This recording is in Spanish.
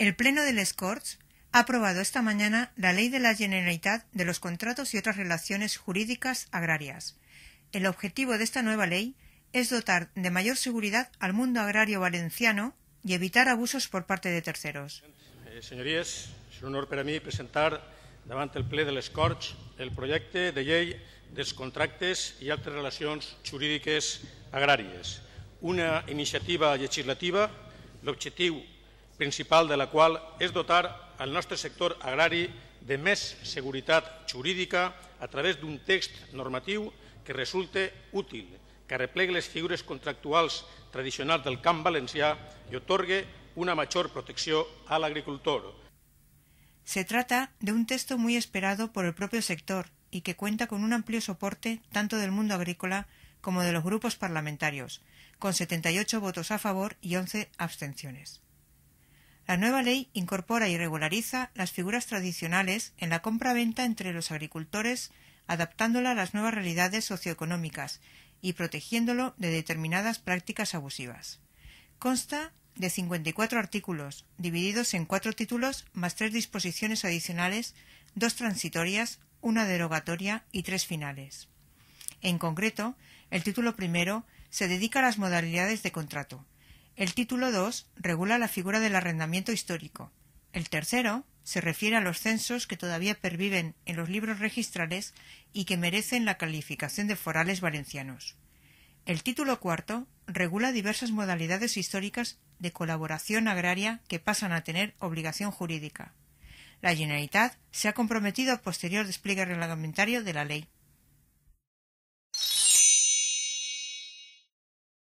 El Pleno del Les ha aprobado esta mañana la Ley de la Generalitat de los Contratos y otras Relaciones Jurídicas Agrarias. El objetivo de esta nueva ley es dotar de mayor seguridad al mundo agrario valenciano y evitar abusos por parte de terceros. Eh, señorías, es un honor para mí presentar delante el Pleno del les el proyecto de ley de los contratos y otras relaciones jurídicas agrarias. Una iniciativa legislativa, el objetivo principal de la qual és dotar el nostre sector agrari de més seguretat jurídica a través d'un text normatiu que resulte útil, que arreplegui les figures contractuals tradicionals del camp valencià i otorgue una major protecció al agricultor. Se trata de un texto muy esperado por el propio sector y que cuenta con un amplio soporte tanto del mundo agrícola como de los grupos parlamentarios, con 78 votos a favor y 11 abstenciones. La nueva ley incorpora y regulariza las figuras tradicionales en la compra-venta entre los agricultores, adaptándola a las nuevas realidades socioeconómicas y protegiéndolo de determinadas prácticas abusivas. Consta de 54 artículos, divididos en cuatro títulos más tres disposiciones adicionales, dos transitorias, una derogatoria y tres finales. En concreto, el título primero se dedica a las modalidades de contrato, el título dos regula la figura del arrendamiento histórico. El tercero se refiere a los censos que todavía perviven en los libros registrales y que merecen la calificación de forales valencianos. El título cuarto regula diversas modalidades históricas de colaboración agraria que pasan a tener obligación jurídica. La Generalitat se ha comprometido a posterior despliegue reglamentario de la ley.